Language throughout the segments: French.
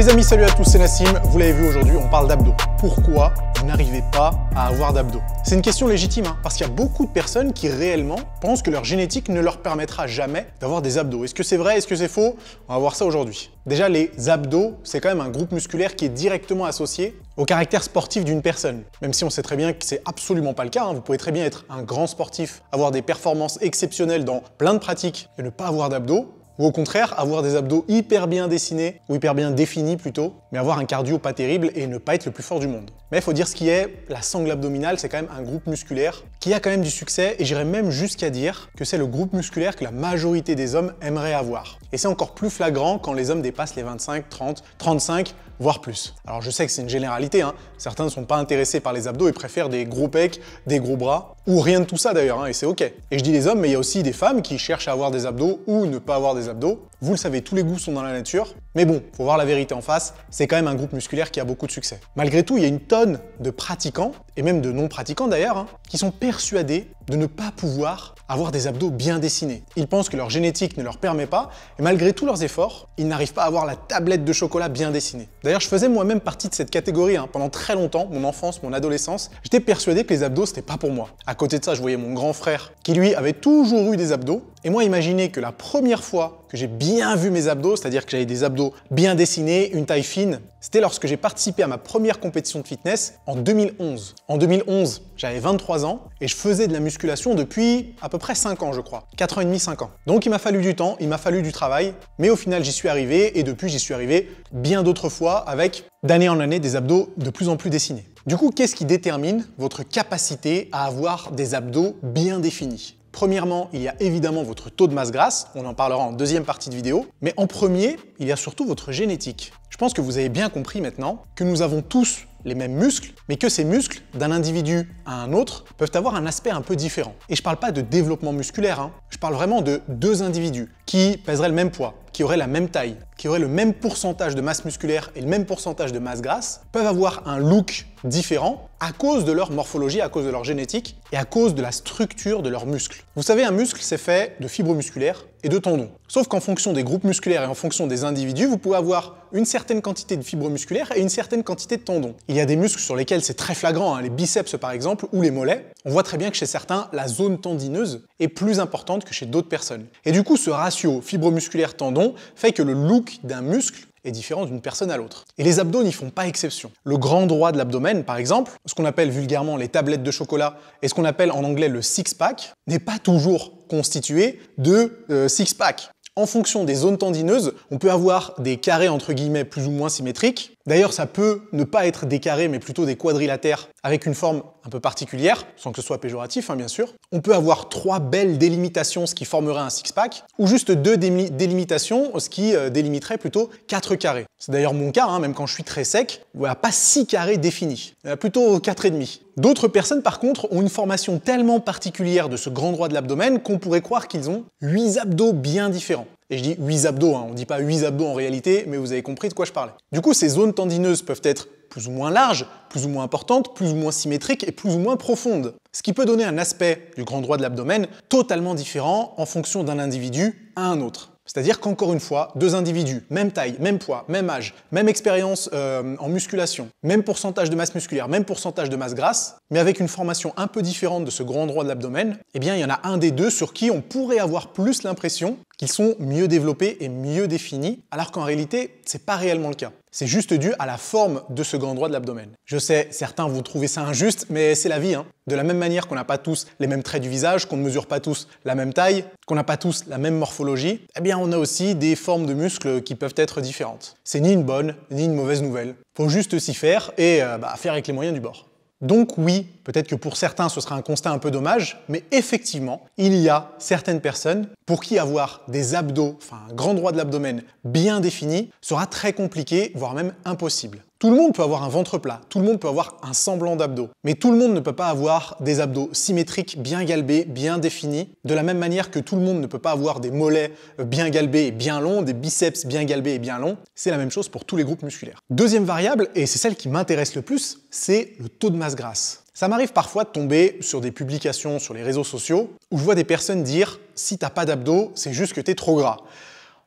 Les amis, salut à tous, c'est Nassim. Vous l'avez vu aujourd'hui, on parle d'abdos. Pourquoi vous n'arrivez pas à avoir d'abdos C'est une question légitime, hein, parce qu'il y a beaucoup de personnes qui réellement pensent que leur génétique ne leur permettra jamais d'avoir des abdos. Est-ce que c'est vrai Est-ce que c'est faux On va voir ça aujourd'hui. Déjà, les abdos, c'est quand même un groupe musculaire qui est directement associé au caractère sportif d'une personne. Même si on sait très bien que c'est absolument pas le cas, hein, vous pouvez très bien être un grand sportif, avoir des performances exceptionnelles dans plein de pratiques et ne pas avoir d'abdos, ou au contraire, avoir des abdos hyper bien dessinés, ou hyper bien définis plutôt, mais avoir un cardio pas terrible et ne pas être le plus fort du monde. Mais il faut dire ce qui est, la sangle abdominale, c'est quand même un groupe musculaire qui a quand même du succès et j'irais même jusqu'à dire que c'est le groupe musculaire que la majorité des hommes aimeraient avoir. Et c'est encore plus flagrant quand les hommes dépassent les 25, 30, 35, voire plus. Alors je sais que c'est une généralité, hein. certains ne sont pas intéressés par les abdos et préfèrent des gros pecs, des gros bras, ou rien de tout ça d'ailleurs, hein, et c'est ok. Et je dis les hommes, mais il y a aussi des femmes qui cherchent à avoir des abdos ou ne pas avoir des abdos, vous le savez, tous les goûts sont dans la nature. Mais bon, faut voir la vérité en face, c'est quand même un groupe musculaire qui a beaucoup de succès. Malgré tout, il y a une tonne de pratiquants, et même de non-pratiquants d'ailleurs, hein, qui sont persuadés de ne pas pouvoir avoir des abdos bien dessinés. Ils pensent que leur génétique ne leur permet pas, et malgré tous leurs efforts, ils n'arrivent pas à avoir la tablette de chocolat bien dessinée. D'ailleurs, je faisais moi-même partie de cette catégorie hein. pendant très longtemps, mon enfance, mon adolescence, j'étais persuadé que les abdos c'était pas pour moi. À côté de ça, je voyais mon grand frère qui lui avait toujours eu des abdos, et moi imaginez que la première fois que j'ai bien vu mes abdos, c'est-à-dire que j'avais des abdos bien dessinés, une taille fine, c'était lorsque j'ai participé à ma première compétition de fitness en 2011. En 2011, j'avais 23 ans et je faisais de la musculation depuis à peu près 5 ans, je crois. 4 ans et demi, 5 ans. Donc il m'a fallu du temps, il m'a fallu du travail, mais au final j'y suis arrivé et depuis j'y suis arrivé bien d'autres fois avec d'année en année des abdos de plus en plus dessinés. Du coup, qu'est-ce qui détermine votre capacité à avoir des abdos bien définis Premièrement, il y a évidemment votre taux de masse grasse, on en parlera en deuxième partie de vidéo, mais en premier, il y a surtout votre génétique. Je pense que vous avez bien compris maintenant que nous avons tous les mêmes muscles, mais que ces muscles, d'un individu à un autre, peuvent avoir un aspect un peu différent. Et je parle pas de développement musculaire, hein. je parle vraiment de deux individus qui pèseraient le même poids, qui auraient la même taille, qui auraient le même pourcentage de masse musculaire et le même pourcentage de masse grasse, peuvent avoir un look différent à cause de leur morphologie, à cause de leur génétique et à cause de la structure de leurs muscles. Vous savez, un muscle, c'est fait de fibres musculaires et de tendons. Sauf qu'en fonction des groupes musculaires et en fonction des individus, vous pouvez avoir une certaine quantité de fibres musculaires et une certaine quantité de tendons. Il y a des muscles sur lesquels c'est très flagrant, hein, les biceps par exemple ou les mollets. On voit très bien que chez certains, la zone tendineuse est plus importante que chez d'autres personnes. Et du coup, ce ratio fibres musculaires-tendons fait que le look d'un muscle est différent d'une personne à l'autre. Et les abdos n'y font pas exception. Le grand droit de l'abdomen, par exemple, ce qu'on appelle vulgairement les tablettes de chocolat et ce qu'on appelle en anglais le six-pack, n'est pas toujours constitué de euh, six packs En fonction des zones tendineuses, on peut avoir des carrés entre guillemets plus ou moins symétriques, D'ailleurs, ça peut ne pas être des carrés, mais plutôt des quadrilatères avec une forme un peu particulière, sans que ce soit péjoratif, hein, bien sûr. On peut avoir trois belles délimitations, ce qui formerait un six-pack, ou juste deux délimitations, ce qui euh, délimiterait plutôt quatre carrés. C'est d'ailleurs mon cas, hein, même quand je suis très sec, il pas six carrés définis, euh, plutôt quatre et demi. D'autres personnes, par contre, ont une formation tellement particulière de ce grand droit de l'abdomen qu'on pourrait croire qu'ils ont huit abdos bien différents. Et je dis 8 abdos, hein. on ne dit pas 8 abdos en réalité, mais vous avez compris de quoi je parlais. Du coup, ces zones tendineuses peuvent être plus ou moins larges, plus ou moins importantes, plus ou moins symétriques et plus ou moins profondes. Ce qui peut donner un aspect du grand droit de l'abdomen totalement différent en fonction d'un individu à un autre. C'est-à-dire qu'encore une fois, deux individus, même taille, même poids, même âge, même expérience euh, en musculation, même pourcentage de masse musculaire, même pourcentage de masse grasse, mais avec une formation un peu différente de ce grand droit de l'abdomen, eh bien il y en a un des deux sur qui on pourrait avoir plus l'impression qu'ils sont mieux développés et mieux définis, alors qu'en réalité, c'est pas réellement le cas. C'est juste dû à la forme de ce grand droit de l'abdomen. Je sais, certains vont trouver ça injuste, mais c'est la vie. Hein. De la même manière qu'on n'a pas tous les mêmes traits du visage, qu'on ne mesure pas tous la même taille, qu'on n'a pas tous la même morphologie, eh bien on a aussi des formes de muscles qui peuvent être différentes. C'est ni une bonne, ni une mauvaise nouvelle. Faut juste s'y faire et euh, bah, faire avec les moyens du bord. Donc oui, peut-être que pour certains ce sera un constat un peu dommage, mais effectivement, il y a certaines personnes pour qui avoir des abdos, enfin un grand droit de l'abdomen bien défini, sera très compliqué, voire même impossible. Tout le monde peut avoir un ventre plat, tout le monde peut avoir un semblant d'abdos, mais tout le monde ne peut pas avoir des abdos symétriques, bien galbés, bien définis, de la même manière que tout le monde ne peut pas avoir des mollets euh, bien galbés et bien longs, des biceps bien galbés et bien longs, c'est la même chose pour tous les groupes musculaires. Deuxième variable, et c'est celle qui m'intéresse le plus, c'est le taux de masse grasse. Ça m'arrive parfois de tomber sur des publications sur les réseaux sociaux où je vois des personnes dire « si t'as pas d'abdos, c'est juste que t'es trop gras ».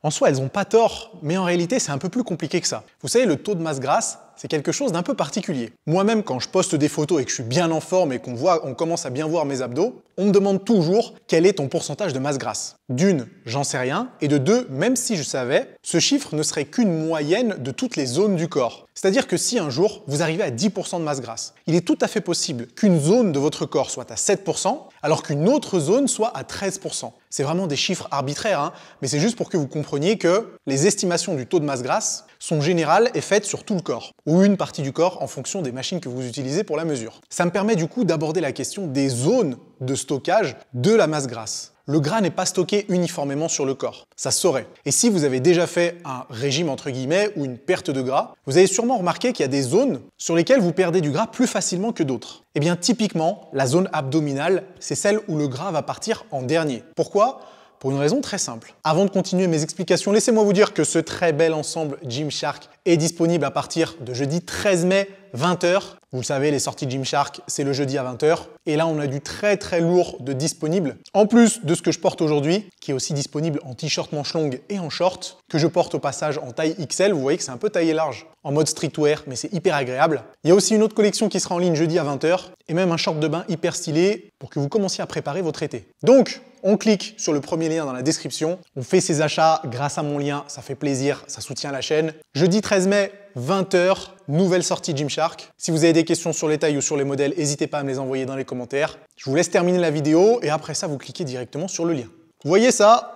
En soi, elles n'ont pas tort, mais en réalité, c'est un peu plus compliqué que ça. Vous savez, le taux de masse grasse, c'est quelque chose d'un peu particulier. Moi-même, quand je poste des photos et que je suis bien en forme et qu'on voit, on commence à bien voir mes abdos, on me demande toujours quel est ton pourcentage de masse grasse. D'une, j'en sais rien, et de deux, même si je savais, ce chiffre ne serait qu'une moyenne de toutes les zones du corps. C'est-à-dire que si un jour vous arrivez à 10% de masse grasse, il est tout à fait possible qu'une zone de votre corps soit à 7%, alors qu'une autre zone soit à 13%. C'est vraiment des chiffres arbitraires, hein. mais c'est juste pour que vous compreniez que les estimations du taux de masse grasse son général est faite sur tout le corps, ou une partie du corps en fonction des machines que vous utilisez pour la mesure. Ça me permet du coup d'aborder la question des zones de stockage de la masse grasse. Le gras n'est pas stocké uniformément sur le corps, ça saurait. Et si vous avez déjà fait un régime entre guillemets ou une perte de gras, vous avez sûrement remarqué qu'il y a des zones sur lesquelles vous perdez du gras plus facilement que d'autres. Eh bien typiquement, la zone abdominale, c'est celle où le gras va partir en dernier. Pourquoi pour une raison très simple. Avant de continuer mes explications, laissez-moi vous dire que ce très bel ensemble Gymshark est disponible à partir de jeudi 13 mai 20h. Vous le savez, les sorties Gymshark, c'est le jeudi à 20h. Et là, on a du très très lourd de disponible. En plus de ce que je porte aujourd'hui, qui est aussi disponible en t-shirt manche longue et en short, que je porte au passage en taille XL. Vous voyez que c'est un peu taillé large, en mode streetwear, mais c'est hyper agréable. Il y a aussi une autre collection qui sera en ligne jeudi à 20h, et même un short de bain hyper stylé pour que vous commenciez à préparer votre été. Donc, on clique sur le premier lien dans la description. On fait ses achats grâce à mon lien, ça fait plaisir, ça soutient la chaîne. Jeudi 13 mai, 20h, nouvelle sortie Gymshark. Si vous avez des questions sur les tailles ou sur les modèles, n'hésitez pas à me les envoyer dans les commentaires. Je vous laisse terminer la vidéo et après ça, vous cliquez directement sur le lien. Vous voyez ça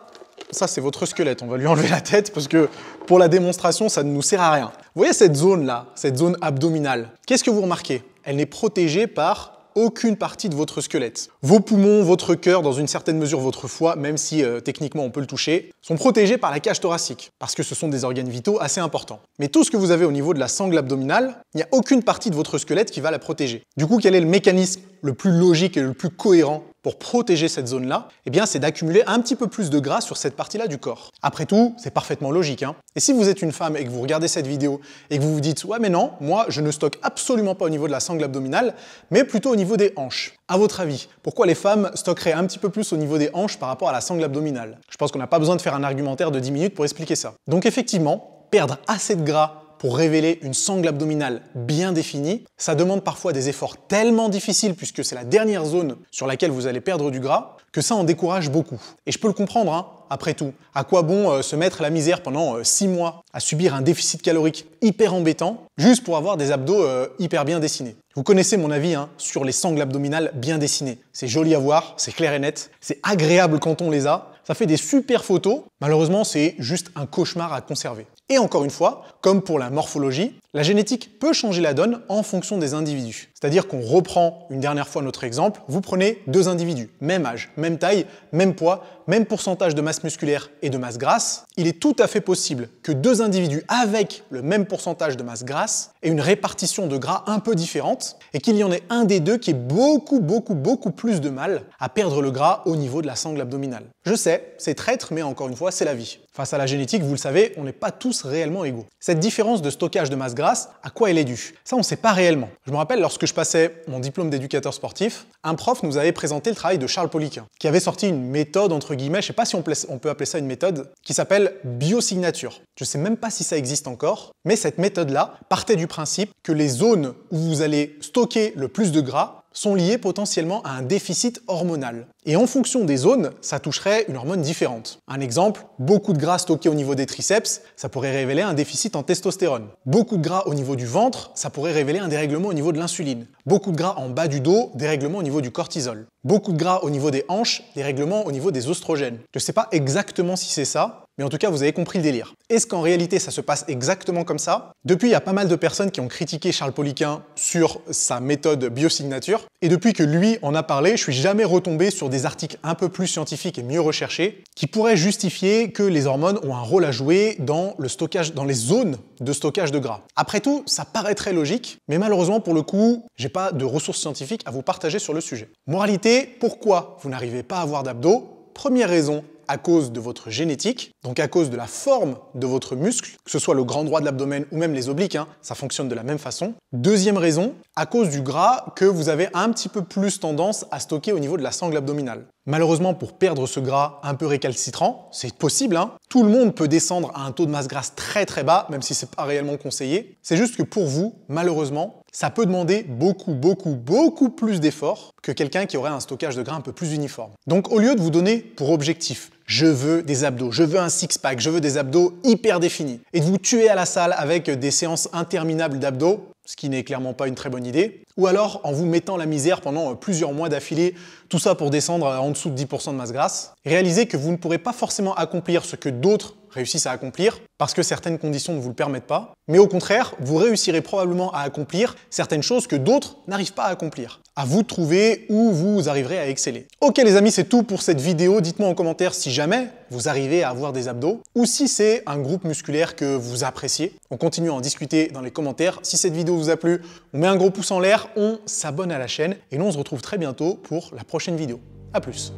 ça, c'est votre squelette. On va lui enlever la tête parce que pour la démonstration, ça ne nous sert à rien. Vous voyez cette zone-là, cette zone abdominale Qu'est-ce que vous remarquez Elle n'est protégée par aucune partie de votre squelette. Vos poumons, votre cœur, dans une certaine mesure votre foie, même si euh, techniquement on peut le toucher, sont protégés par la cage thoracique, parce que ce sont des organes vitaux assez importants. Mais tout ce que vous avez au niveau de la sangle abdominale, il n'y a aucune partie de votre squelette qui va la protéger. Du coup, quel est le mécanisme le plus logique et le plus cohérent pour protéger cette zone-là, eh bien c'est d'accumuler un petit peu plus de gras sur cette partie-là du corps. Après tout, c'est parfaitement logique. Hein. et si vous êtes une femme et que vous regardez cette vidéo et que vous vous dites « Ouais mais non, moi je ne stocke absolument pas au niveau de la sangle abdominale, mais plutôt au niveau des hanches », à votre avis, pourquoi les femmes stockeraient un petit peu plus au niveau des hanches par rapport à la sangle abdominale Je pense qu'on n'a pas besoin de faire un argumentaire de 10 minutes pour expliquer ça. Donc effectivement, perdre assez de gras pour révéler une sangle abdominale bien définie. Ça demande parfois des efforts tellement difficiles puisque c'est la dernière zone sur laquelle vous allez perdre du gras que ça en décourage beaucoup. Et je peux le comprendre, hein, après tout. À quoi bon euh, se mettre la misère pendant euh, six mois à subir un déficit calorique hyper embêtant juste pour avoir des abdos euh, hyper bien dessinés Vous connaissez mon avis hein, sur les sangles abdominales bien dessinées. C'est joli à voir, c'est clair et net, c'est agréable quand on les a, ça fait des super photos. Malheureusement, c'est juste un cauchemar à conserver. Et encore une fois, comme pour la morphologie, la génétique peut changer la donne en fonction des individus. C'est-à-dire qu'on reprend une dernière fois notre exemple, vous prenez deux individus, même âge, même taille, même poids, même pourcentage de masse musculaire et de masse grasse, il est tout à fait possible que deux individus avec le même pourcentage de masse grasse aient une répartition de gras un peu différente et qu'il y en ait un des deux qui ait beaucoup, beaucoup, beaucoup plus de mal à perdre le gras au niveau de la sangle abdominale. Je sais, c'est traître, mais encore une fois, c'est la vie. Face à la génétique, vous le savez, on n'est pas tous réellement égaux. Cette différence de stockage de masse grasse, à quoi elle est due Ça, on ne sait pas réellement. Je me rappelle, lorsque je passais mon diplôme d'éducateur sportif, un prof nous avait présenté le travail de Charles Poliquin, qui avait sorti une méthode, entre guillemets, je sais pas si on, peut appeler ça une méthode, qui s'appelle biosignature. Je ne sais même pas si ça existe encore, mais cette méthode-là partait du principe que les zones où vous allez stocker le plus de gras sont liés potentiellement à un déficit hormonal. Et en fonction des zones, ça toucherait une hormone différente. Un exemple, beaucoup de gras stocké au niveau des triceps, ça pourrait révéler un déficit en testostérone. Beaucoup de gras au niveau du ventre, ça pourrait révéler un dérèglement au niveau de l'insuline. Beaucoup de gras en bas du dos, dérèglement au niveau du cortisol. Beaucoup de gras au niveau des hanches, dérèglement au niveau des oestrogènes. Je ne sais pas exactement si c'est ça, mais en tout cas, vous avez compris le délire. Est-ce qu'en réalité, ça se passe exactement comme ça Depuis, il y a pas mal de personnes qui ont critiqué Charles Poliquin sur sa méthode biosignature. Et depuis que lui en a parlé, je suis jamais retombé sur des articles un peu plus scientifiques et mieux recherchés qui pourraient justifier que les hormones ont un rôle à jouer dans le stockage, dans les zones de stockage de gras. Après tout, ça paraît très logique, mais malheureusement, pour le coup, j'ai pas de ressources scientifiques à vous partager sur le sujet. Moralité, pourquoi vous n'arrivez pas à avoir d'abdos Première raison, à cause de votre génétique, donc à cause de la forme de votre muscle, que ce soit le grand droit de l'abdomen ou même les obliques, hein, ça fonctionne de la même façon. Deuxième raison, à cause du gras que vous avez un petit peu plus tendance à stocker au niveau de la sangle abdominale. Malheureusement, pour perdre ce gras un peu récalcitrant, c'est possible, hein. tout le monde peut descendre à un taux de masse grasse très très bas, même si c'est pas réellement conseillé. C'est juste que pour vous, malheureusement, ça peut demander beaucoup, beaucoup, beaucoup plus d'efforts que quelqu'un qui aurait un stockage de gras un peu plus uniforme. Donc au lieu de vous donner pour objectif je veux des abdos, je veux un six-pack, je veux des abdos hyper définis. Et de vous tuer à la salle avec des séances interminables d'abdos, ce qui n'est clairement pas une très bonne idée, ou alors en vous mettant la misère pendant euh, plusieurs mois d'affilée, tout ça pour descendre en dessous de 10% de masse grasse, réalisez que vous ne pourrez pas forcément accomplir ce que d'autres réussissent à accomplir parce que certaines conditions ne vous le permettent pas, mais au contraire, vous réussirez probablement à accomplir certaines choses que d'autres n'arrivent pas à accomplir. À vous de trouver où vous arriverez à exceller. Ok les amis, c'est tout pour cette vidéo. Dites-moi en commentaire si jamais vous arrivez à avoir des abdos ou si c'est un groupe musculaire que vous appréciez. On continue à en discuter dans les commentaires. Si cette vidéo vous a plu, on met un gros pouce en l'air, on s'abonne à la chaîne et nous on se retrouve très bientôt pour la prochaine vidéo. A plus